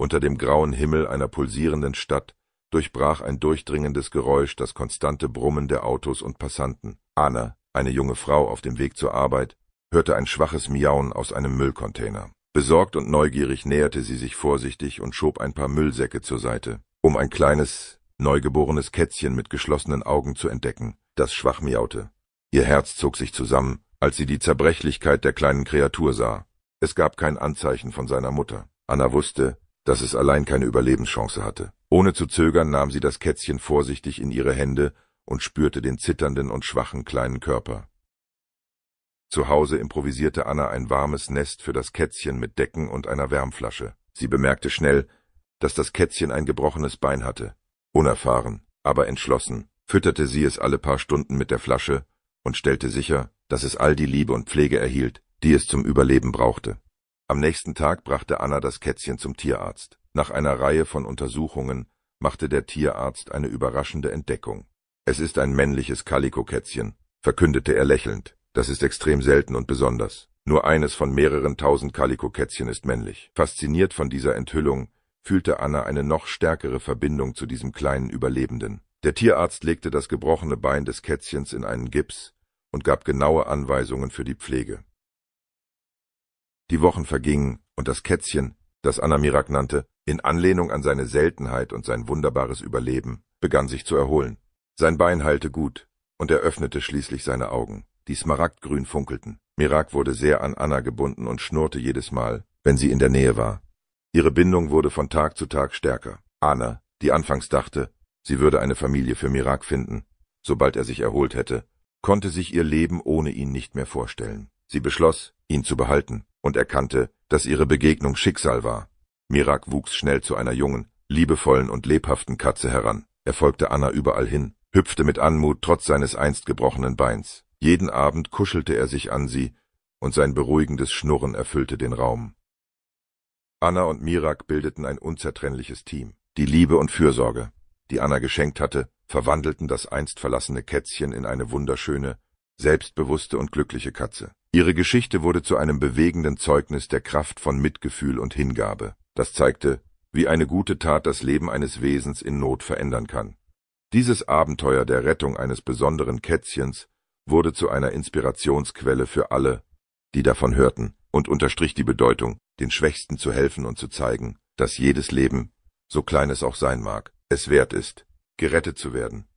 Unter dem grauen Himmel einer pulsierenden Stadt durchbrach ein durchdringendes Geräusch das konstante Brummen der Autos und Passanten. Anna, eine junge Frau auf dem Weg zur Arbeit, hörte ein schwaches Miauen aus einem Müllcontainer. Besorgt und neugierig näherte sie sich vorsichtig und schob ein paar Müllsäcke zur Seite, um ein kleines, neugeborenes Kätzchen mit geschlossenen Augen zu entdecken, das schwach miaute. Ihr Herz zog sich zusammen, als sie die Zerbrechlichkeit der kleinen Kreatur sah. Es gab kein Anzeichen von seiner Mutter. Anna wusste, dass es allein keine Überlebenschance hatte. Ohne zu zögern nahm sie das Kätzchen vorsichtig in ihre Hände und spürte den zitternden und schwachen kleinen Körper. Zu Hause improvisierte Anna ein warmes Nest für das Kätzchen mit Decken und einer Wärmflasche. Sie bemerkte schnell, dass das Kätzchen ein gebrochenes Bein hatte. Unerfahren, aber entschlossen, fütterte sie es alle paar Stunden mit der Flasche und stellte sicher, dass es all die Liebe und Pflege erhielt, die es zum Überleben brauchte. Am nächsten Tag brachte Anna das Kätzchen zum Tierarzt. Nach einer Reihe von Untersuchungen machte der Tierarzt eine überraschende Entdeckung. Es ist ein männliches Kalikokätzchen, verkündete er lächelnd. Das ist extrem selten und besonders. Nur eines von mehreren tausend Kalikokätzchen ist männlich. Fasziniert von dieser Enthüllung fühlte Anna eine noch stärkere Verbindung zu diesem kleinen Überlebenden. Der Tierarzt legte das gebrochene Bein des Kätzchens in einen Gips und gab genaue Anweisungen für die Pflege. Die Wochen vergingen, und das Kätzchen, das Anna Mirak nannte, in Anlehnung an seine Seltenheit und sein wunderbares Überleben, begann sich zu erholen. Sein Bein heilte gut, und er öffnete schließlich seine Augen, die smaragdgrün funkelten. Mirak wurde sehr an Anna gebunden und schnurrte jedes Mal, wenn sie in der Nähe war. Ihre Bindung wurde von Tag zu Tag stärker. Anna, die anfangs dachte, sie würde eine Familie für Mirak finden, sobald er sich erholt hätte, konnte sich ihr Leben ohne ihn nicht mehr vorstellen. Sie beschloss, ihn zu behalten und erkannte, dass ihre Begegnung Schicksal war. Mirak wuchs schnell zu einer jungen, liebevollen und lebhaften Katze heran. Er folgte Anna überall hin, hüpfte mit Anmut trotz seines einst gebrochenen Beins. Jeden Abend kuschelte er sich an sie, und sein beruhigendes Schnurren erfüllte den Raum. Anna und Mirak bildeten ein unzertrennliches Team. Die Liebe und Fürsorge, die Anna geschenkt hatte, verwandelten das einst verlassene Kätzchen in eine wunderschöne, selbstbewusste und glückliche Katze. Ihre Geschichte wurde zu einem bewegenden Zeugnis der Kraft von Mitgefühl und Hingabe. Das zeigte, wie eine gute Tat das Leben eines Wesens in Not verändern kann. Dieses Abenteuer der Rettung eines besonderen Kätzchens wurde zu einer Inspirationsquelle für alle, die davon hörten, und unterstrich die Bedeutung, den Schwächsten zu helfen und zu zeigen, dass jedes Leben, so klein es auch sein mag, es wert ist, gerettet zu werden.